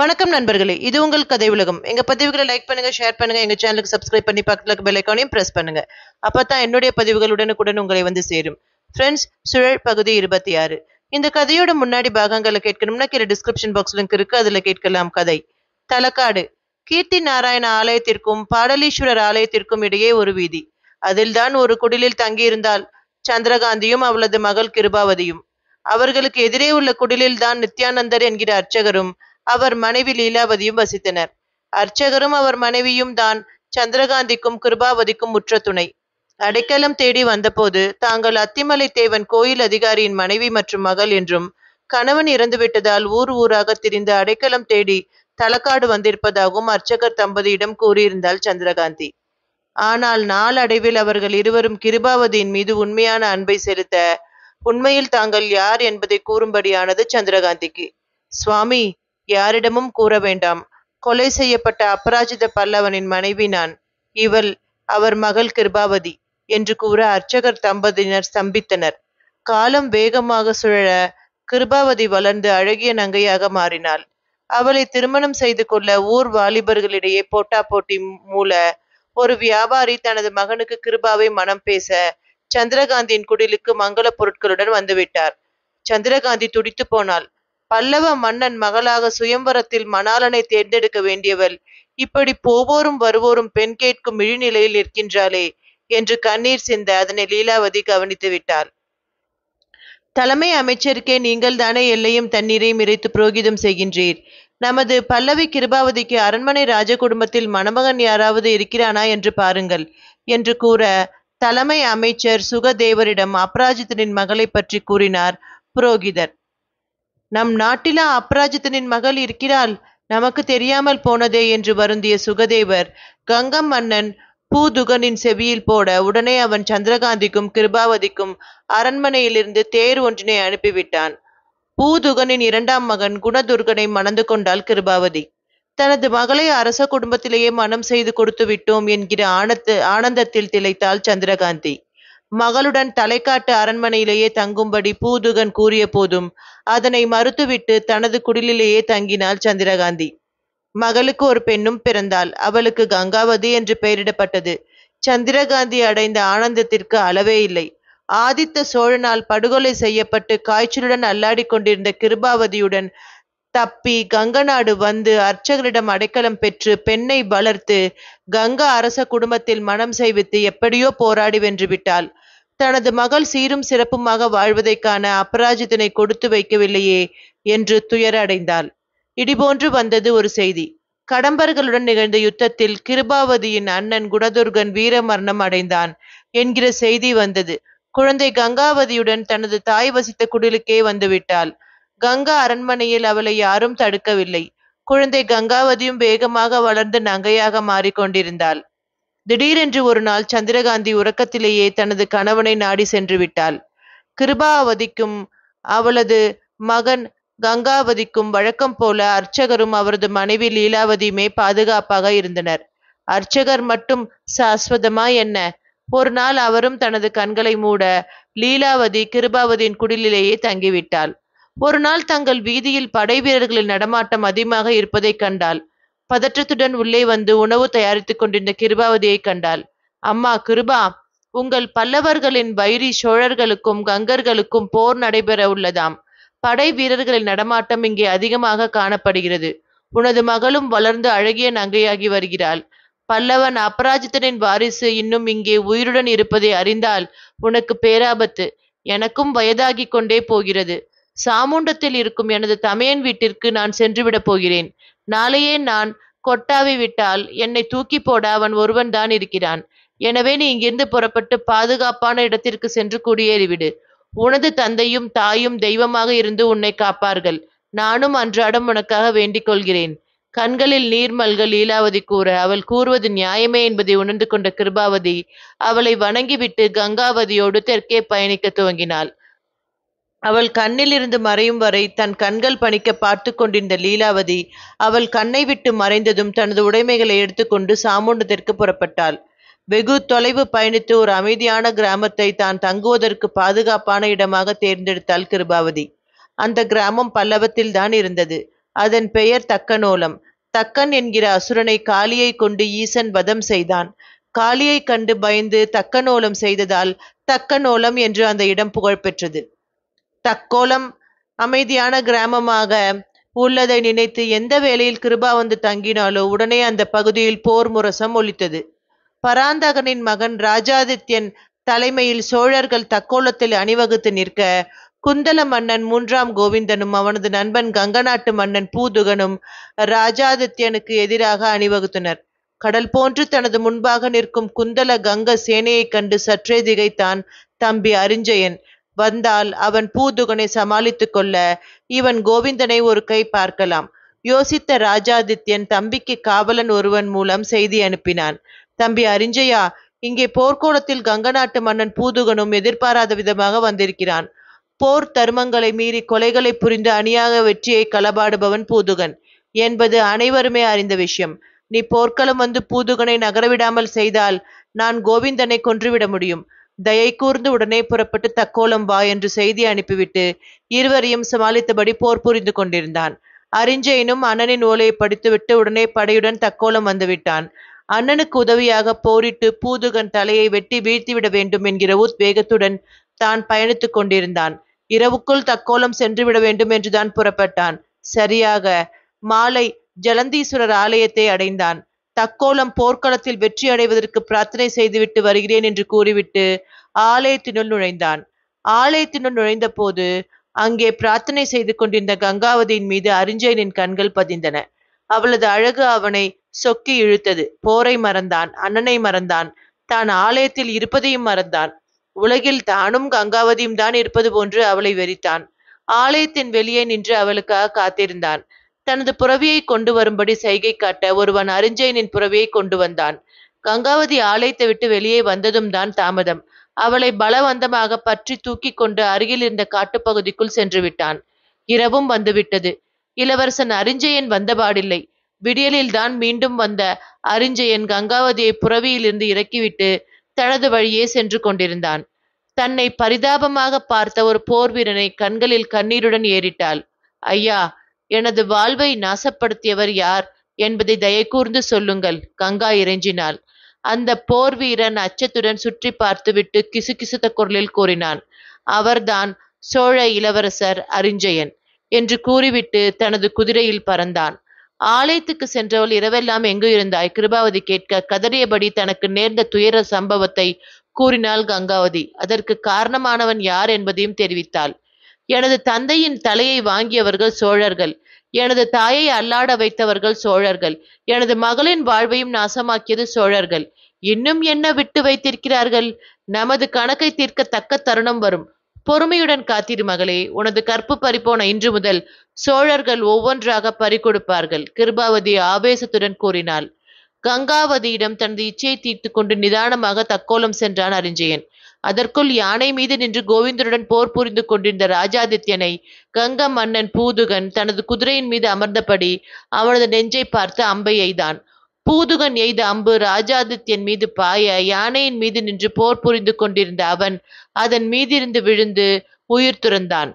வணக்கம் நண்பர்களே இது உங்கள் கதை உலகம் எங்க பதிவுகளை லைக் பண்ணுங்க ஷேர் பண்ணுங்க எங்க சேனலுக்கு சப்ஸ்கிரைப் பண்ணி பக்கத்தில் பெல் ஐக்கானையும் பிரஸ் பண்ணுங்க அப்பதான் என்னுடைய பதிவுகள் உடனுக்குடன் உங்களை வந்து சேரும் ஃப்ரெண்ட்ஸ் சுழல் பகுதி இருபத்தி ஆறு இந்த கதையோட முன்னாடி பாகங்களை கேட்கணும்னா கீழே டிஸ்கிரிப்ஷன் பாக்ஸ் லிங்க் இருக்கு அதுல கேட்கலாம் கதை தலக்காடு கீர்த்தி நாராயண ஆலயத்திற்கும் பாடலீஸ்வரர் ஆலயத்திற்கும் இடையே ஒரு வீதி அதில்தான் ஒரு குடிலில் தங்கியிருந்தால் சந்திரகாந்தியும் அவளது மகள் கிருபாவதியும் அவர்களுக்கு எதிரே உள்ள குடிலில் தான் நித்யானந்தர் என்கிற அர்ச்சகரும் அவர் மனைவி லீலாவதியும் வசித்தனர் அர்ச்சகரும் அவர் மனைவியும் தான் சந்திரகாந்திக்கும் கிருபாவதிக்கும் முற்ற துணை அடைக்கலம் தேடி வந்தபோது தாங்கள் அத்திமலை தேவன் கோயில் அதிகாரியின் மனைவி மற்றும் மகள் என்றும் கணவன் இறந்துவிட்டதால் ஊர் ஊராக திரிந்து அடைக்கலம் தேடி தலக்காடு வந்திருப்பதாகவும் அர்ச்சகர் தம்பதியிடம் கூறியிருந்தாள் சந்திரகாந்தி ஆனால் நாளடைவில் அவர்கள் இருவரும் கிருபாவதியின் மீது உண்மையான அன்பை செலுத்த உண்மையில் தாங்கள் யார் என்பதை கூறும்படியானது சந்திரகாந்திக்கு சுவாமி யாரிடமும் கூற வேண்டாம் கொலை செய்யப்பட்ட அபராஜித பல்லவனின் மனைவி நான் இவள் அவர் மகள் கிருபாவதி என்று கூற அர்ச்சகர் தம்பதியினர் ஸ்தம்பித்தனர் காலம் வேகமாக சுழல கிருபாவதி வளர்ந்து அழகிய நங்கையாக மாறினாள் அவளை திருமணம் செய்து கொள்ள ஊர் வாலிபர்களிடையே போட்டா போட்டி மூல ஒரு வியாபாரி தனது மகனுக்கு கிருபாவை மனம் பேச சந்திரகாந்தியின் குடிலுக்கு மங்கள பொருட்களுடன் வந்துவிட்டார் சந்திரகாந்தி துடித்து போனாள் பல்லவ மன்னன் மகளாக சுயம்பரத்தில் மணாலனை தேர்ந்தெடுக்க வேண்டியவள் இப்படி போவோரும் வருவோரும் பெண் கேட்கும் இழிநிலையில் நிற்கின்றாளே என்று கண்ணீர் சிந்த அதனை லீலாவதி கவனித்து விட்டாள் தலைமை அமைச்சருக்கே நீங்கள் தானே எல்லையும் தண்ணீரையும் இறைத்து புரோகிதம் செய்கின்றீர் நமது பல்லவி கிருபாவதிக்கு அரண்மனை ராஜ குடும்பத்தில் மணமகன் யாராவது இருக்கிறானா என்று பாருங்கள் என்று கூற தலைமை அமைச்சர் சுகதேவரிடம் அப்ராஜித்தனின் மகளை பற்றி கூறினார் புரோகிதர் நம் நாட்டிலா அப்ராஜித்தனின் மகள் இருக்கிறாள் நமக்கு தெரியாமல் போனதே என்று வருந்திய சுகதேவர் கங்கம் மன்னன் பூதுகனின் செவியில் போட உடனே அவன் சந்திரகாந்திக்கும் கிருபாவதிக்கும் அரண்மனையிலிருந்து தேர் ஒன்றினை அனுப்பிவிட்டான் பூதுகனின் இரண்டாம் மகன் குணதுர்கனை மணந்து கொண்டாள் கிருபாவதி தனது மகளை அரச குடும்பத்திலேயே மனம் செய்து கொடுத்து விட்டோம் என்கிற ஆனத்து ஆனந்தத்தில் திளைத்தாள் சந்திரகாந்தி மகளுடன் தலைக்காட்டு அரண்மனையிலேயே தங்கும்படி பூதுகன் கூறிய போதும் அதனை மறுத்துவிட்டு தனது குடிலிலேயே தங்கினாள் சந்திரகாந்தி மகளுக்கு ஒரு பெண்ணும் பிறந்தாள் அவளுக்கு கங்காவதி என்று பெயரிடப்பட்டது சந்திரகாந்தி அடைந்த ஆனந்தத்திற்கு அளவே இல்லை ஆதித்த சோழனால் படுகொலை செய்யப்பட்டு காய்ச்சலுடன் அல்லாடி கொண்டிருந்த கிருபாவதியுடன் தப்பி கங்கநாடு வந்து அர்ச்சகரிடம் அடைக்கலம் பெற்று பெண்ணை வளர்த்து கங்கா அரச குடும்பத்தில் மனம் செய்வித்து எப்படியோ போராடி வென்று விட்டாள் தனது மகள் சீரும் சிறப்புமாக வாழ்வதைக்கான அபராஜிதனை கொடுத்து வைக்கவில்லையே என்று துயர அடைந்தாள் இடிபோன்று வந்தது ஒரு செய்தி கடம்பர்களுடன் நிகழ்ந்த யுத்தத்தில் கிருபாவதியின் அண்ணன் குணதுர்கன் வீர மரணம் அடைந்தான் என்கிற செய்தி வந்தது குழந்தை கங்காவதியுடன் தனது தாய் வசித்த குடிலுக்கே வந்துவிட்டாள் கங்கா அரண்மனையில் அவளை யாரும் தடுக்கவில்லை குழந்தை கங்காவதியும் வேகமாக வளர்ந்து நங்கையாக மாறிக்கொண்டிருந்தாள் திடீரென்று ஒரு நாள் சந்திரகாந்தி உறக்கத்திலேயே தனது கணவனை நாடி சென்று விட்டாள் கிருபாவதிக்கும் அவளது மகன் கங்காவதிக்கும் வழக்கம் போல அர்ச்சகரும் அவரது மனைவி லீலாவதியுமே பாதுகாப்பாக இருந்தனர் அர்ச்சகர் மட்டும் சாஸ்வதமா என்ன ஒரு நாள் அவரும் தனது கண்களை மூட லீலாவதி கிருபாவதியின் குடிலிலேயே தங்கிவிட்டாள் ஒரு நாள் தங்கள் வீதியில் படை வீரர்களின் நடமாட்டம் அதிகமாக இருப்பதைக் கண்டாள் பதற்றத்துடன் உள்ளே வந்து உணவு தயாரித்துக் கொண்டிருந்த கிருபாவதியை கண்டாள் அம்மா கிருபா உங்கள் பல்லவர்களின் வைரி சோழர்களுக்கும் கங்கர்களுக்கும் போர் நடைபெற உள்ளதாம் படை வீரர்களின் நடமாட்டம் இங்கே அதிகமாக காணப்படுகிறது உனது மகளும் வளர்ந்து அழகிய நங்கையாகி வருகிறாள் பல்லவன் அபராஜித்தனின் வாரிசு இன்னும் இங்கே உயிருடன் இருப்பதை அறிந்தால் உனக்கு பேராபத்து எனக்கும் வயதாகிக் கொண்டே போகிறது சாமுண்டத்தில் இருக்கும் எனது தமையன் வீட்டிற்கு நான் சென்றுவிடப் போகிறேன் நாளையே நான் கொட்டாவை விட்டால் என்னை தூக்கி போட அவன் ஒருவன் தான் இருக்கிறான் எனவே நீ இங்கிருந்து புறப்பட்டு பாதுகாப்பான இடத்திற்கு சென்று குடியேறிவிடு உனது தந்தையும் தாயும் தெய்வமாக இருந்து உன்னை காப்பார்கள் நானும் அன்றாடம் உனக்காக வேண்டிக் கொள்கிறேன் கண்களில் நீர்மல்கள் லீலாவதி கூற அவள் கூறுவது நியாயமே என்பதை உணர்ந்து கொண்ட கிருபாவதி அவளை வணங்கிவிட்டு கங்காவதியோடு தெற்கே பயணிக்க துவங்கினாள் அவள் கண்ணிலிருந்து மறையும் வரை தன் கண்கள் பணிக்க பார்த்து கொண்டிருந்த லீலாவதி அவள் கண்ணை விட்டு மறைந்ததும் தனது உடைமைகளை எடுத்துக்கொண்டு சாமுண்டத்திற்கு புறப்பட்டாள் வெகு தொலைவு பயணித்து ஒரு அமைதியான கிராமத்தை தான் தங்குவதற்கு பாதுகாப்பான இடமாக தேர்ந்தெடுத்தாள் கிருபாவதி அந்த கிராமம் பல்லவத்தில் தான் இருந்தது அதன் பெயர் தக்கநோலம் தக்கன் என்கிற அசுரனை காளியை கொண்டு ஈசன் வதம் செய்தான் காளியை கண்டு பயந்து தக்கநோலம் செய்ததால் தக்கநோலம் என்று அந்த இடம் புகழ் பெற்றது தக்கோலம் அமைதியான கிராமமாக உள்ளதை நினைத்து எந்த வேளையில் கிருபா வந்து தங்கினாலோ உடனே அந்த பகுதியில் போர் முரசம் ஒலித்தது பராந்தகனின் மகன் ராஜாதித்யன் தலைமையில் சோழர்கள் தக்கோலத்தில் அணிவகுத்து நிற்க குந்தல மன்னன் மூன்றாம் கோவிந்தனும் அவனது நண்பன் கங்கநாட்டு மன்னன் பூதுகனும் ராஜாதித்யனுக்கு எதிராக அணிவகுத்தனர் கடல் போன்று தனது முன்பாக நிற்கும் குந்தல கங்க சேனையைக் கண்டு சற்றே திகைத்தான் தம்பி அரிஞ்சயன் வந்தால் அவன் பூதுகனை சமாளித்து கொள்ள இவன் கோவிந்தனை ஒரு கை பார்க்கலாம் யோசித்த ராஜாதித்யன் தம்பிக்கு காவலன் ஒருவன் மூலம் செய்தி அனுப்பினான் தம்பி அரிஞ்சயா இங்கே போர்க்கோளத்தில் கங்க நாட்டு மன்னன் பூதுகனும் எதிர்பாராத விதமாக வந்திருக்கிறான் போர் தர்மங்களை மீறி கொலைகளை புரிந்து அணியாக வெற்றியை களபாடுபவன் பூதுகன் என்பது அனைவருமே அறிந்த விஷயம் நீ போர்க்களம் வந்து பூதுகனை நகரவிடாமல் செய்தால் நான் கோவிந்தனை கொன்றுவிட முடியும் தயை கூர்ந்து உடனே புறப்பட்டு தக்கோலம் வா என்று செய்தி அனுப்பிவிட்டு இருவரையும் சமாளித்தபடி போர் புரிந்து கொண்டிருந்தான் அறிஞ்சயனும் அண்ணனின் ஓலையை படித்துவிட்டு உடனே படையுடன் தக்கோலம் வந்துவிட்டான் அண்ணனுக்கு உதவியாக போரிட்டு பூதுகன் தலையை வெட்டி வீழ்த்திவிட வேண்டும் என்கிற உத்வேகத்துடன் தான் பயணித்துக் கொண்டிருந்தான் இரவுக்குள் தக்கோலம் சென்று விட வேண்டும் என்றுதான் புறப்பட்டான் சரியாக மாலை ஜலந்தீஸ்வரர் ஆலயத்தை அடைந்தான் தக்கோலம் போர்க்களத்தில் வெற்றி அடைவதற்கு பிரார்த்தனை செய்துவிட்டு வருகிறேன் என்று கூறிவிட்டு ஆலயத்தினுள் நுழைந்தான் ஆலயத்தினுள் நுழைந்தபோது அங்கே பிரார்த்தனை செய்து கொண்டிருந்த கங்காவதியின் மீது அரிஞ்சயனின் கண்கள் பதிந்தன அவளது அழகு அவனை சொக்கி இழுத்தது போரை மறந்தான் அண்ணனை மறந்தான் தான் ஆலயத்தில் இருப்பதையும் மறந்தான் உலகில் தானும் கங்காவதியும் தான் இருப்பது போன்று அவளை வெறித்தான் ஆலயத்தின் வெளியே நின்று அவளுக்காக காத்திருந்தான் தனது புறவியை கொண்டு வரும்படி சைகை காட்ட ஒருவன் அருஞ்சயனின் புறவியை கொண்டு வந்தான் கங்காவதி ஆலயத்தை விட்டு வெளியே வந்ததும் தான் தாமதம் அவளை பலவந்தமாக பற்றி தூக்கி கொண்டு அருகில் இருந்த காட்டுப்பகுதிக்குள் சென்று விட்டான் இரவும் வந்துவிட்டது இளவரசன் அரிஞ்சயன் வந்தபாடில்லை விடியலில் தான் மீண்டும் வந்த அரிஞ்சயன் கங்காவதியை புறவியிலிருந்து இறக்கிவிட்டு தனது வழியே சென்று கொண்டிருந்தான் தன்னை பரிதாபமாக பார்த்த ஒரு போர் வீரனை கண்களில் கண்ணீருடன் ஏறிட்டாள் ஐயா எனது வாழ்வை நாசப்படுத்தியவர் யார் என்பதை தயக்கூர்ந்து சொல்லுங்கள் கங்கா இறைஞ்சினாள் அந்த போர் வீரன் அச்சத்துடன் சுற்றி பார்த்துவிட்டு கிசுகிசுத்த குரலில் கூறினான் அவர்தான் சோழ இளவரசர் அரிஞ்சயன் என்று கூறிவிட்டு தனது குதிரையில் பறந்தான் ஆலயத்துக்கு சென்றவள் இரவெல்லாம் எங்கு இருந்தாய் கிருபாவதி கேட்க கதறியபடி தனக்கு நேர்ந்த துயர சம்பவத்தை கூறினாள் கங்காவதி அதற்கு காரணமானவன் யார் என்பதையும் தெரிவித்தாள் எனது தந்தையின் தலையை வாங்கியவர்கள் சோழர்கள் எனது தாயை அல்லாட வைத்தவர்கள் சோழர்கள் எனது மகளின் வாழ்வையும் நாசமாக்கியது சோழர்கள் இன்னும் என்ன விட்டு வைத்திருக்கிறார்கள் நமது கணக்கை தீர்க்க தக்க தருணம் வரும் பொறுமையுடன் காத்திரு மகளே உனது கற்பு பறிப்போன இன்று முதல் சோழர்கள் ஒவ்வொன்றாக பறிகொடுப்பார்கள் கிருபாவதி ஆவேசத்துடன் கூறினாள் கங்காவதியிடம் தனது இச்சையை தீர்த்து கொண்டு நிதானமாக தக்கோலம் சென்றான் அரிஞ்சயன் அதற்குள் யானை மீது நின்று கோவிந்தருடன் போர் புரிந்து கொண்டிருந்த ராஜாதித்யனை கங்க மன்னன் பூதுகன் தனது குதிரையின் மீது அமர்ந்தபடி அவனது நெஞ்சை பார்த்து அம்பை எய்தான் பூதுகன் எய்த அம்பு ராஜாதித்யன் மீது பாய யானையின் மீது நின்று போர் புரிந்து கொண்டிருந்த அவன் அதன் மீதிருந்து விழுந்து உயிர் துறந்தான்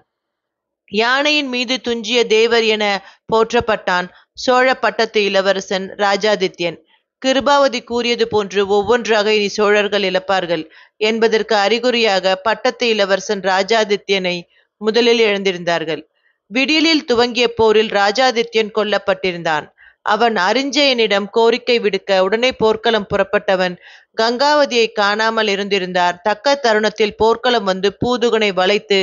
யானையின் மீது துஞ்சிய தேவர் என போற்றப்பட்டான் சோழ பட்டத்து இளவரசன் ராஜாதித்யன் கிருபாவதி கூறியது போன்று ஒவ்வொன்றாக இனி சோழர்கள் இழப்பார்கள் என்பதற்கு அறிகுறியாக பட்டத்து இளவரசன் ராஜாதித்யனை முதலில் எழுந்திருந்தார்கள் விடியலில் துவங்கிய போரில் ராஜாதித்யன் கொல்லப்பட்டிருந்தான் அவன் அரிஞ்சயனிடம் கோரிக்கை விடுக்க உடனே போர்க்களம் புறப்பட்டவன் கங்காவதியை காணாமல் இருந்திருந்தார் தக்க தருணத்தில் போர்க்களம் வந்து பூதுகனை வளைத்து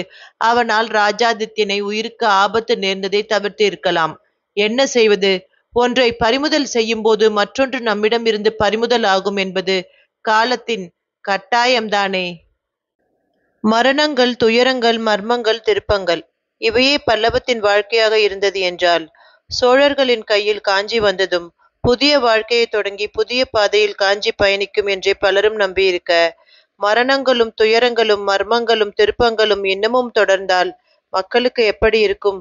அவனால் ராஜாதித்யனை உயிருக்கு ஆபத்து நேர்ந்ததை தவிர்த்து இருக்கலாம் என்ன செய்வது ஒன்றை பறிமுதல் செய்யும் போது மற்றொன்று நம்மிடம் இருந்து பறிமுதல் ஆகும் என்பது காலத்தின் கட்டாயம்தானே மரணங்கள் துயரங்கள் மர்மங்கள் திருப்பங்கள் இவையே பல்லவத்தின் வாழ்க்கையாக இருந்தது என்றால் சோழர்களின் கையில் காஞ்சி வந்ததும் புதிய வாழ்க்கையை தொடங்கி புதிய பாதையில் காஞ்சி பயணிக்கும் என்றே பலரும் நம்பியிருக்க மரணங்களும் துயரங்களும் மர்மங்களும் திருப்பங்களும் இன்னமும் தொடர்ந்தால் மக்களுக்கு எப்படி இருக்கும்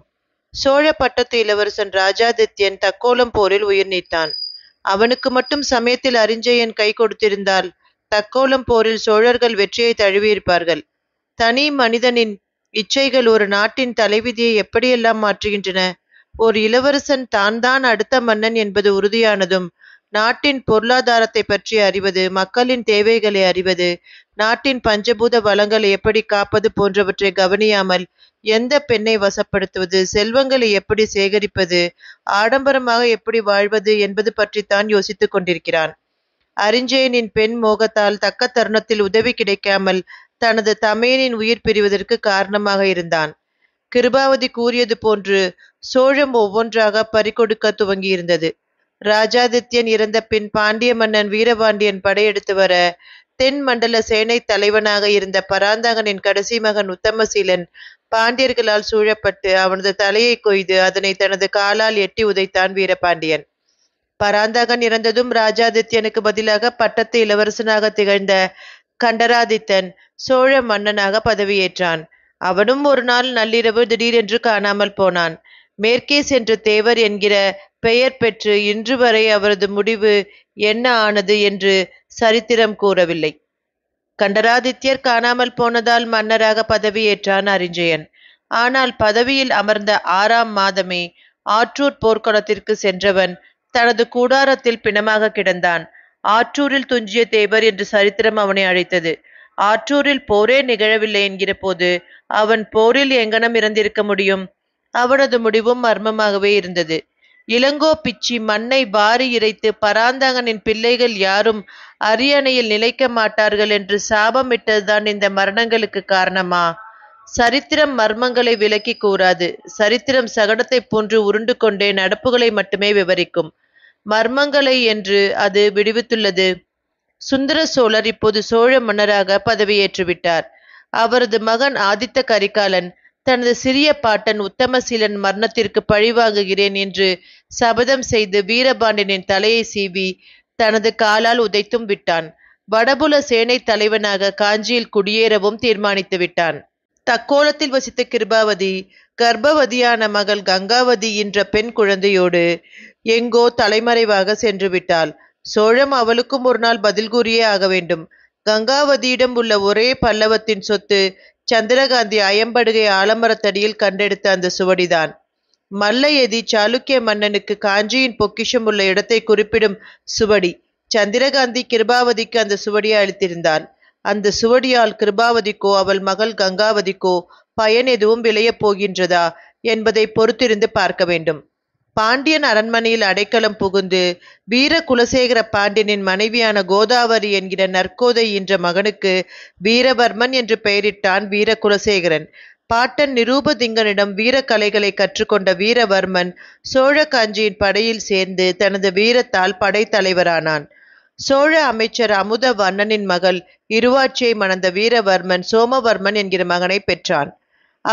சோழ பட்டத்து இளவரசன் ராஜாதித்யன் தக்கோலம் போரில் உயிர் நீத்தான் அவனுக்கு மட்டும் சமயத்தில் அறிஞ்சயன் கை கொடுத்திருந்தால் தக்கோலம் போரில் சோழர்கள் வெற்றியை தழுவியிருப்பார்கள் தனி மனிதனின் இச்சைகள் ஒரு நாட்டின் தலைவிதியை எப்படியெல்லாம் மாற்றுகின்றன ஒரு இளவரசன் தான் தான் அடுத்த மன்னன் என்பது உறுதியானதும் நாட்டின் பொருளாதாரத்தை பற்றி அறிவது மக்களின் தேவைகளை அறிவது நாட்டின் பஞ்சபூத வளங்களை எப்படி காப்பது போன்றவற்றை கவனியாமல் எந்த பெண்ணை வசப்படுத்துவது செல்வங்களை எப்படி சேகரிப்பது ஆடம்பரமாக எப்படி வாழ்வது என்பது பற்றித்தான் யோசித்துக் கொண்டிருக்கிறான் அறிஞ்சயனின் பெண் மோகத்தால் தக்க தருணத்தில் உதவி கிடைக்காமல் தனது தமையனின் உயிர் பிரிவதற்கு காரணமாக இருந்தான் கிருபாவதி கூறியது போன்று சோழம் ஒவ்வொன்றாக பறிகொடுக்க துவங்கியிருந்தது ராஜாதித்யன் இறந்த பின் பாண்டிய மன்னன் வீரபாண்டியன் படையெடுத்து வர தென் மண்டல சேனை தலைவனாக இருந்த பராந்தகனின் கடைசி மகன் உத்தமசீலன் பாண்டியர்களால் சூழப்பட்டு அவனது தலையை கொய்து அதனை தனது காலால் எட்டி உதைத்தான் வீரபாண்டியன் பராந்தகன் இறந்ததும் ராஜாதித்யனுக்கு பதிலாக பட்டத்து இளவரசனாக திகழ்ந்த கண்டராதித்தன் சோழ மன்னனாக பதவியேற்றான் அவனும் ஒரு நாள் நள்ளிரவு திடீரென்று காணாமல் போனான் மேற்கே சென்ற தேவர் என்கிற பெயர் பெற்று இன்று வரை அவரது முடிவு என்ன ஆனது என்று சரித்திரம் கூறவில்லை கண்டராதித்யர் காணாமல் போனதால் மன்னராக பதவியேற்றான் அரிஞ்சயன் ஆனால் பதவியில் அமர்ந்த ஆறாம் மாதமே ஆற்றூர் போர்க்களத்திற்கு சென்றவன் தனது கூடாரத்தில் பிணமாக கிடந்தான் ஆற்றூரில் துஞ்சிய தேவர் என்று சரித்திரம் அவனை அழைத்தது ஆற்றூரில் போரே நிகழவில்லை என்கிற போது அவன் போரில் எங்கனம் இறந்திருக்க முடியும் அவனது முடிவும் மர்மமாகவே இருந்தது இளங்கோ பிச்சி மண்ணை வாரி இறைத்து பராந்தகனின் பிள்ளைகள் யாரும் அரியணையில் நிலைக்க மாட்டார்கள் என்று சாபமிட்டதுதான் இந்த மரணங்களுக்கு காரணமா சரித்திரம் மர்மங்களை விலக்கி கூறாது சரித்திரம் சகடத்தை போன்று உருண்டு கொண்டே நடப்புகளை மட்டுமே விவரிக்கும் மர்மங்களை என்று அது விடுவித்துள்ளது சுந்தர சோழர் இப்போது சோழ மன்னராக பதவியேற்றுவிட்டார் அவரது மகன் ஆதித்த கரிகாலன் தனது சிறிய பாட்டன் உத்தமசீலன் மரணத்திற்கு பழிவாங்குகிறேன் என்று சபதம் செய்து வீரபாண்டியனின் தலையை சீவி தனது காலால் உதைத்தும் விட்டான் வடபுல சேனை தலைவனாக காஞ்சியில் குடியேறவும் தீர்மானித்து விட்டான் தக்கோலத்தில் வசித்த கிருபாவதி கர்ப்பவதியான மகள் கங்காவதி என்ற பெண் குழந்தையோடு எங்கோ தலைமறைவாக சென்று விட்டாள் சோழம் அவளுக்கும் ஒரு நாள் பதில் கூறியே ஆக வேண்டும் கங்காவதியிடம் உள்ள ஒரே பல்லவத்தின் சொத்து சந்திரகாந்தி அயம்படுகை ஆலமரத்தடியில் கண்டெடுத்த அந்த சுவடிதான் மல்லையதி சாளுக்கிய மன்னனுக்கு காஞ்சியின் பொக்கிஷம் உள்ள இடத்தை குறிப்பிடும் சுவடி சந்திரகாந்தி கிருபாவதிக்கு அந்த சுவடியை அளித்திருந்தான் அந்த சுவடியால் கிருபாவதிக்கோ அவள் மகள் கங்காவதிக்கோ பயன் எதுவும் விளையப் போகின்றதா என்பதை பொறுத்திருந்து பார்க்க வேண்டும் பாண்டியன் அரண்மனையில் அடைக்கலம் புகுந்து வீர குலசேகர பாண்டியனின் மனைவியான கோதாவரி என்கிற நற்கோதை என்ற மகனுக்கு வீரவர்மன் என்று பெயரிட்டான் வீர குலசேகரன் பாட்டன் நிரூபதிங்கனிடம் வீரக்கலைகளை கற்றுக்கொண்ட வீரவர்மன் சோழ காஞ்சியின் படையில் சேர்ந்து தனது வீரத்தால் படைத்தலைவரானான் சோழ அமைச்சர் அமுத வண்ணனின் மகள் இருவாட்சியை மணந்த வீரவர்மன் சோமவர்மன் என்கிற மகனை பெற்றான்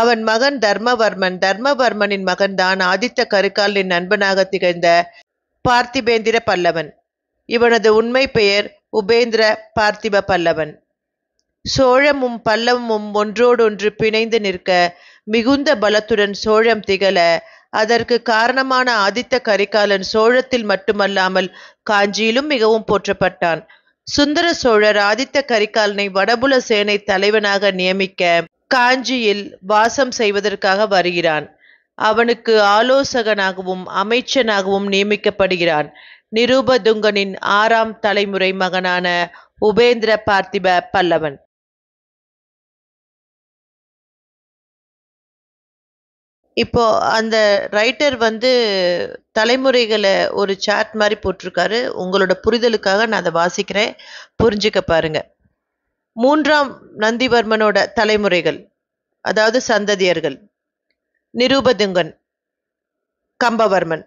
அவன் மகன் தர்மவர்மன் தர்மவர்மனின் மகன்தான் ஆதித்த கருக்காலின் நண்பனாக திகழ்ந்த பார்த்திபேந்திர பல்லவன் இவனது உண்மை பெயர் உபேந்திர பார்த்திப பல்லவன் சோழமும் பல்லவமும் ஒன்றோடொன்று பிணைந்து நிற்க மிகுந்த பலத்துடன் சோழம் திகழ அதற்கு காரணமான ஆதித்த கரிகாலன் சோழத்தில் மட்டுமல்லாமல் காஞ்சியிலும் மிகவும் போற்றப்பட்டான் சுந்தர சோழர் ஆதித்த கரிகாலனை வடபுல சேனை தலைவனாக நியமிக்க காஞ்சியில் வாசம் செய்வதற்காக வருகிறான் அவனுக்கு ஆலோசகனாகவும் அமைச்சனாகவும் நியமிக்கப்படுகிறான் நிருபதுங்கனின் ஆறாம் தலைமுறை மகனான உபேந்திர பார்த்திப பல்லவன் இப்போ அந்த ரைட்டர் வந்து தலைமுறைகளை ஒரு சாட் மாதிரி போட்டிருக்காரு உங்களோட புரிதலுக்காக நான் அதை வாசிக்கிறேன் புரிஞ்சுக்க பாருங்கள் மூன்றாம் நந்திவர்மனோட தலைமுறைகள் அதாவது சந்ததியர்கள் நிரூபதிங்கன் கம்பவர்மன்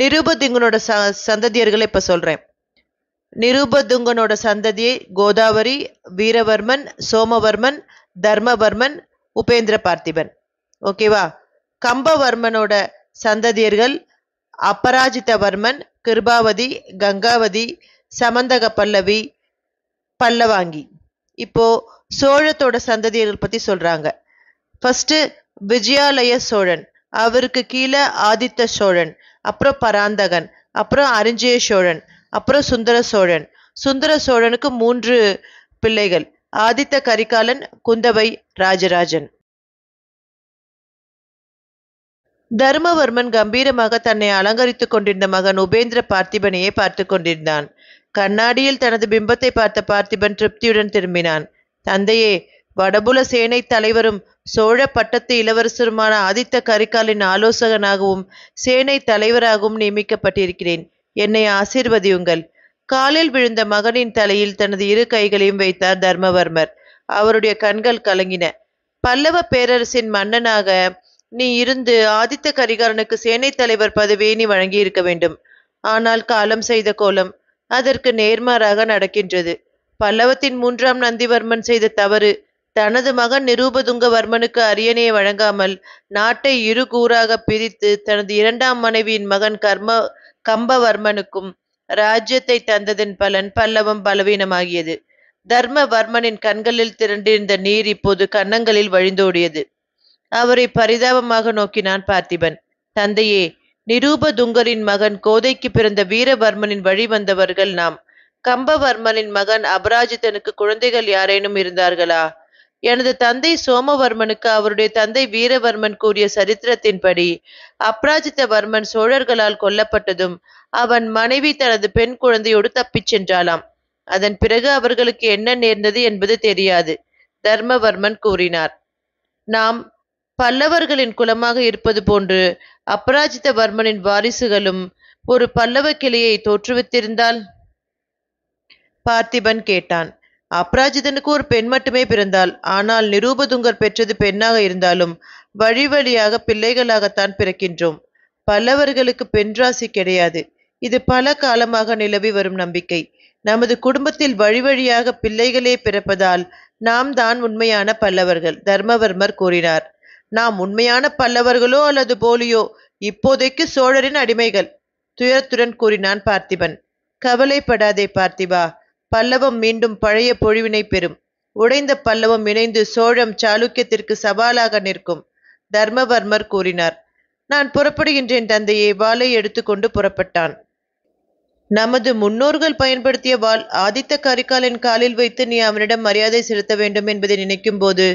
நிருபதுங்கனோட ச சந்ததியர்களை இப்போ சொல்கிறேன் நிருபதுங்கனோட சந்ததியை கோதாவரி வீரவர்மன் சோமவர்மன் தர்மவர்மன் உபேந்திர பார்த்திபன் ஓகேவா கம்பவர்மனோட சந்ததியர்கள் அபராஜிதவர்மன் கிருபாவதி கங்காவதி சமந்தக பல்லவி பல்லவாங்கி இப்போ சோழத்தோட சந்ததியர்கள் பத்தி சொல்றாங்க ஃபர்ஸ்ட் விஜயாலய சோழன் அவருக்கு கீழே ஆதித்த சோழன் அப்புறம் பராந்தகன் அப்புறம் அரிஞ்சய சோழன் அப்புறம் சுந்தர சோழன் சுந்தர சோழனுக்கு மூன்று பிள்ளைகள் ஆதித்த கரிகாலன் குந்தவை ராஜராஜன் தர்மவர்மன் கம்பீரமாக தன்னை அலங்கரித்துக் கொண்டிருந்த மகன் உபேந்திர பார்த்திபனையே பார்த்து கொண்டிருந்தான் கண்ணாடியில் தனது பிம்பத்தை பார்த்த பார்த்திபன் திருப்தியுடன் திரும்பினான் தந்தையே வடபுல சேனை தலைவரும் சோழ பட்டத்து இளவரசருமான ஆதித்த கரிகாலின் ஆலோசகனாகவும் சேனை தலைவராகவும் நியமிக்கப்பட்டிருக்கிறேன் என்னை ஆசீர்வதியுங்கள் காலில் விழுந்த மகனின் தலையில் தனது இரு கைகளையும் வைத்தார் தர்மவர்மர் அவருடைய கண்கள் கலங்கின பல்லவ பேரரசின் மன்னனாக நீ இருந்து ஆதித்த கரிகாலனுக்கு சேனை தலைவர் பதவியை நீ வழங்கியிருக்க வேண்டும் ஆனால் காலம் செய்த கோலம் அதற்கு நேர்மாறாக நடக்கின்றது பல்லவத்தின் மூன்றாம் நந்திவர்மன் செய்த தவறு தனது மகன் நிரூபதுங்கவர்மனுக்கு அரியணையை வழங்காமல் நாட்டை இரு கூறாக பிரித்து தனது இரண்டாம் மனைவியின் மகன் கர்ம கம்பவர்மனுக்கும் ராஜ்யத்தை தந்ததன் பலன் பல்லவம் பலவீனமாகியது தர்மவர்மனின் கண்களில் திரண்டிருந்த நீர் இப்போது கன்னங்களில் வழிந்தோடியது அவரை பரிதாபமாக நோக்கினான் பார்த்திபன் தந்தையே நிரூபதுங்கரின் மகன் கோதைக்கு பிறந்த வீரவர்மனின் வழி வந்தவர்கள் நாம் கம்பவர்மனின் மகன் அபராஜித்தனுக்கு குழந்தைகள் யாரேனும் இருந்தார்களா எனது தந்தை சோமவர்மனுக்கு அவருடைய தந்தை வீரவர்மன் கூறிய சரித்திரத்தின்படி அப்ராஜித்தவர்மன் சோழர்களால் கொல்லப்பட்டதும் அவன் மனைவி தனது பெண் குழந்தையோடு தப்பிச் சென்றாலாம் அதன் பிறகு அவர்களுக்கு என்ன நேர்ந்தது என்பது தெரியாது தர்மவர்மன் கூறினார் நாம் பல்லவர்களின் குலமாக இருப்பது போன்று வர்மனின் வாரிசுகளும் ஒரு பல்லவ கிளையை தோற்றுவித்திருந்தால் பார்த்திபன் கேட்டான் அப்ராஜிதனுக்கு ஒரு பெண் மட்டுமே பிறந்தாள் ஆனால் நிரூபதுங்கர் பெற்றது பெண்ணாக இருந்தாலும் வழி வழியாக பிள்ளைகளாகத்தான் பிறக்கின்றோம் பல்லவர்களுக்கு பெண்ராசி கிடையாது இது பல காலமாக நிலவி வரும் நம்பிக்கை நமது குடும்பத்தில் வழி வழியாக பிள்ளைகளே பிறப்பதால் நாம் தான் உண்மையான பல்லவர்கள் தர்மவர்மர் கூறினார் நாம் உண்மையான பல்லவர்களோ அல்லது போலியோ இப்போதைக்கு சோழரின் அடிமைகள் துயரத்துடன் கூறினான் பார்த்திபன் கவலைப்படாதே பார்த்திபா பல்லவம் மீண்டும் பழைய பொழிவினை பெறும் உடைந்த பல்லவம் இணைந்து சோழம் சாளுக்கியத்திற்கு சவாலாக நிற்கும் தர்மவர்மர் கூறினார் நான் புறப்படுகின்றேன் தந்தையை வாளை எடுத்துக்கொண்டு புறப்பட்டான் நமது முன்னோர்கள் பயன்படுத்திய வாள் ஆதித்த கரிகாலின் காலில் வைத்து நீ அவனிடம் மரியாதை செலுத்த வேண்டும் என்பதை நினைக்கும் போது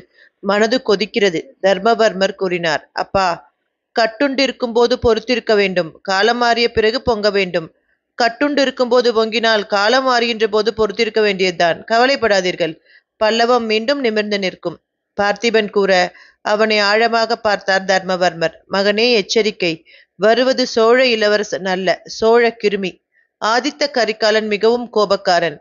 மனது கொதிக்கிறது தர்மவர்மர் கூறினார் அப்பா கட்டுண்டிருக்கும் போது பொறுத்திருக்க வேண்டும் காலம் மாறிய பிறகு பொங்க வேண்டும் கட்டுண்டு இருக்கும்போது பொங்கினால் காலம் மாறுகின்ற போது பொறுத்திருக்க வேண்டியதுதான் கவலைப்படாதீர்கள் பல்லவம் மீண்டும் நிமிர்ந்து நிற்கும் பார்த்திபன் கூற அவனை ஆழமாக பார்த்தார் தர்மவர்மர் மகனே எச்சரிக்கை வருவது சோழ இளவரசன் அல்ல சோழ கிருமி ஆதித்த கரிகாலன் மிகவும் கோபக்காரன்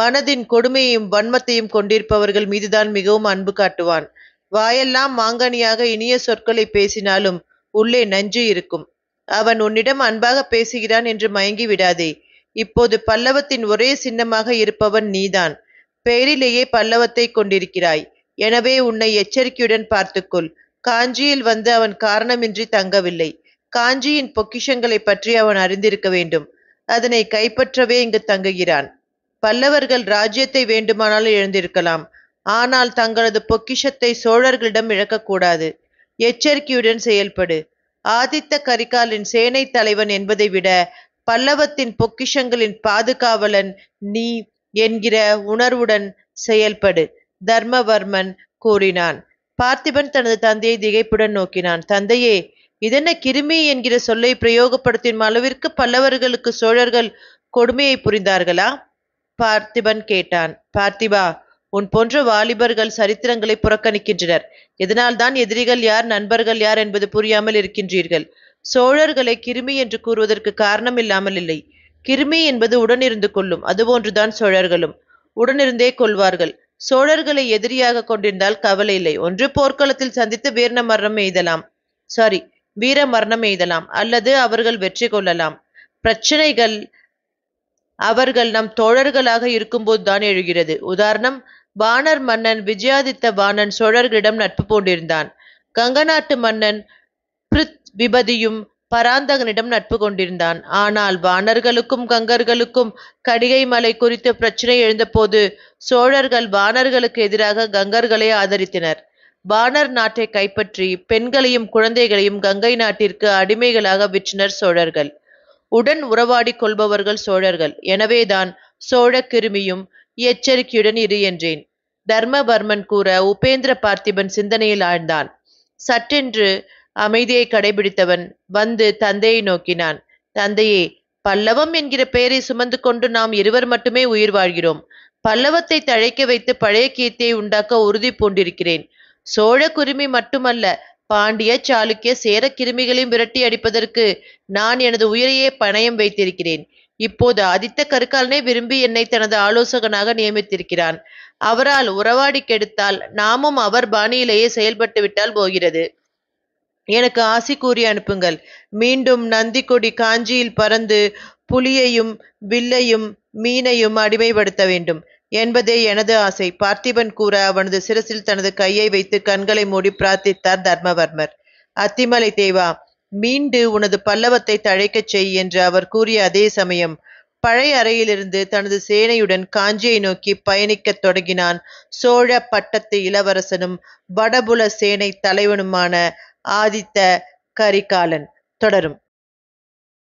மனதின் கொடுமையையும் வன்மத்தையும் கொண்டிருப்பவர்கள் மீதுதான் மிகவும் அன்பு காட்டுவான் வாயெல்லாம் மாங்கனியாக இனிய சொற்களை பேசினாலும் உள்ளே நஞ்சு இருக்கும் அவன் உன்னிடம் அன்பாக பேசுகிறான் என்று மயங்கி விடாதே இப்போது பல்லவத்தின் ஒரே சின்னமாக இருப்பவன் நீதான் பெயரிலேயே பல்லவத்தை கொண்டிருக்கிறாய் எனவே உன்னை எச்சரிக்கையுடன் பார்த்துக்கொள் காஞ்சியில் வந்து அவன் காரணமின்றி தங்கவில்லை காஞ்சியின் பொக்கிஷங்களை பற்றி அவன் அறிந்திருக்க வேண்டும் அதனை கைப்பற்றவே இங்கு தங்குகிறான் பல்லவர்கள் ராஜ்யத்தை வேண்டுமானால் எழுந்திருக்கலாம் ஆனால் தங்களது பொக்கிஷத்தை சோழர்களிடம் இழக்கக்கூடாது எச்சரிக்கையுடன் செயல்படு ஆதித்த கரிகாலின் சேனை தலைவன் என்பதை விட பல்லவத்தின் பொக்கிஷங்களின் பாதுகாவலன் நீ என்கிற உணர்வுடன் செயல்படு தர்மவர்மன் கூறினான் பார்த்திபன் தனது தந்தையை திகைப்புடன் நோக்கினான் தந்தையே இதென்ன கிருமி என்கிற சொல்லை பிரயோகப்படுத்தும் அளவிற்கு பல்லவர்களுக்கு சோழர்கள் கொடுமையை புரிந்தார்களா பார்த்திபன் கேட்டான் பார்த்திபா உன் போன்ற வாலிபர்கள் சரித்திரங்களை புறக்கணிக்கின்றனர் இதனால்தான் எதிரிகள் யார் நண்பர்கள் யார் என்பது புரியாமல் இருக்கின்றீர்கள் சோழர்களை கிருமி என்று கூறுவதற்கு காரணம் இல்லாமல் இல்லை கிருமி என்பது உடனிருந்து கொள்ளும் அதுபோன்றுதான் சோழர்களும் உடனிருந்தே கொள்வார்கள் சோழர்களை எதிரியாக கொண்டிருந்தால் கவலை இல்லை ஒன்று போர்க்களத்தில் சந்தித்து வீரண மரணம் எய்தலாம் சாரி வீர மரணம் எய்தலாம் அல்லது அவர்கள் வெற்றி கொள்ளலாம் பிரச்சனைகள் அவர்கள் நம் தோழர்களாக தான் எழுகிறது உதாரணம் வானர் மன்னன் விஜயாதித்த வானன் சோழர்களிடம் நட்பு பூண்டிருந்தான் கங்க நாட்டு மன்னன் பிருத் விபதியும் பராந்தகனிடம் நட்பு கொண்டிருந்தான் ஆனால் வானர்களுக்கும் கங்கர்களுக்கும் கடிகை மலை குறித்த பிரச்சனை எழுந்தபோது சோழர்கள் வானர்களுக்கு எதிராக கங்கர்களை ஆதரித்தனர் வானர் நாட்டை கைப்பற்றி பெண்களையும் குழந்தைகளையும் கங்கை நாட்டிற்கு அடிமைகளாக விற்றனர் சோழர்கள் உடன் உறவாடிக் கொள்பவர்கள் சோழர்கள் எனவேதான் சோழ கிருமியும் எச்சரிக்கையுடன் இரு என்றேன் தர்மவர்மன் கூற உபேந்திர பார்த்திபன் சிந்தனையில் ஆழ்ந்தான் சற்றென்று அமைதியை கடைபிடித்தவன் வந்து தந்தையை நோக்கினான் தந்தையே பல்லவம் என்கிற பெயரை சுமந்து கொண்டு நாம் இருவர் மட்டுமே உயிர் வாழ்கிறோம் பல்லவத்தை தழைக்க வைத்து பழைய கீர்த்தியை உண்டாக்க உறுதி பூண்டிருக்கிறேன் சோழ குருமி மட்டுமல்ல பாண்டிய சாளுக்கிய சேர கிருமிகளையும் விரட்டி அடிப்பதற்கு நான் எனது உயிரையே பணயம் வைத்திருக்கிறேன் இப்போது ஆதித்த கருக்காலனே விரும்பி என்னை தனது ஆலோசகனாக நியமித்திருக்கிறான் அவரால் உறவாடி கெடுத்தால் நாமும் அவர் பாணியிலேயே செயல்பட்டு விட்டால் போகிறது எனக்கு ஆசி கூறி அனுப்புங்கள் மீண்டும் நந்திக்கொடி காஞ்சியில் பறந்து புலியையும் வில்லையும் மீனையும் அடிமைப்படுத்த வேண்டும் என்பதே எனது ஆசை பார்த்திபன் கூற அவனது சிரசில் தனது கையை வைத்து கண்களை மூடி பிரார்த்தித்தார் தர்மவர்மர் அத்திமலை தேவா மீண்டு உனது பல்லவத்தை தழைக்கச் செய் என்று அவர் கூறிய அதே சமயம் பழைய அறையிலிருந்து தனது சேனையுடன் காஞ்சியை நோக்கி பயணிக்கத் தொடங்கினான் சோழ பட்டத்து இளவரசனும் வடபுல சேனை தலைவனுமான ஆதித்த கரிகாலன் தொடரும்